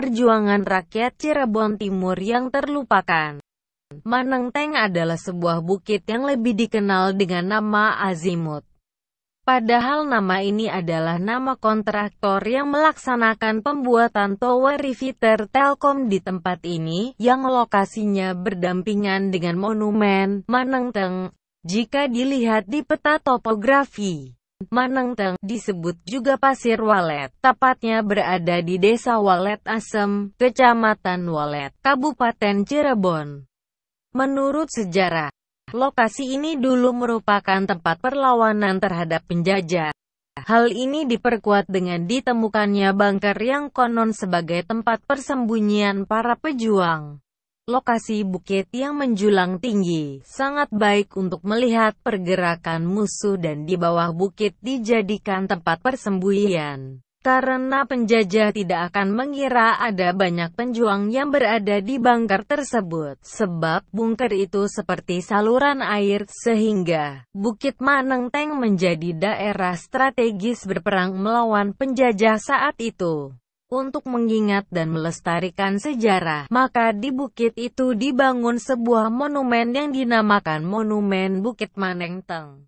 perjuangan rakyat Cirebon Timur yang terlupakan. Manengteng adalah sebuah bukit yang lebih dikenal dengan nama Azimut. Padahal nama ini adalah nama kontraktor yang melaksanakan pembuatan tower Riviter Telkom di tempat ini, yang lokasinya berdampingan dengan monumen Manengteng. jika dilihat di peta topografi. Manengteng, disebut juga Pasir Walet, tepatnya berada di Desa Walet Asem, Kecamatan Walet, Kabupaten Cirebon. Menurut sejarah, lokasi ini dulu merupakan tempat perlawanan terhadap penjajah. Hal ini diperkuat dengan ditemukannya bangker yang konon sebagai tempat persembunyian para pejuang. Lokasi bukit yang menjulang tinggi, sangat baik untuk melihat pergerakan musuh dan di bawah bukit dijadikan tempat persembunyian. Karena penjajah tidak akan mengira ada banyak penjuang yang berada di bunker tersebut, sebab bunker itu seperti saluran air, sehingga Bukit Manengteng menjadi daerah strategis berperang melawan penjajah saat itu. Untuk mengingat dan melestarikan sejarah, maka di bukit itu dibangun sebuah monumen yang dinamakan Monumen Bukit Manengteng.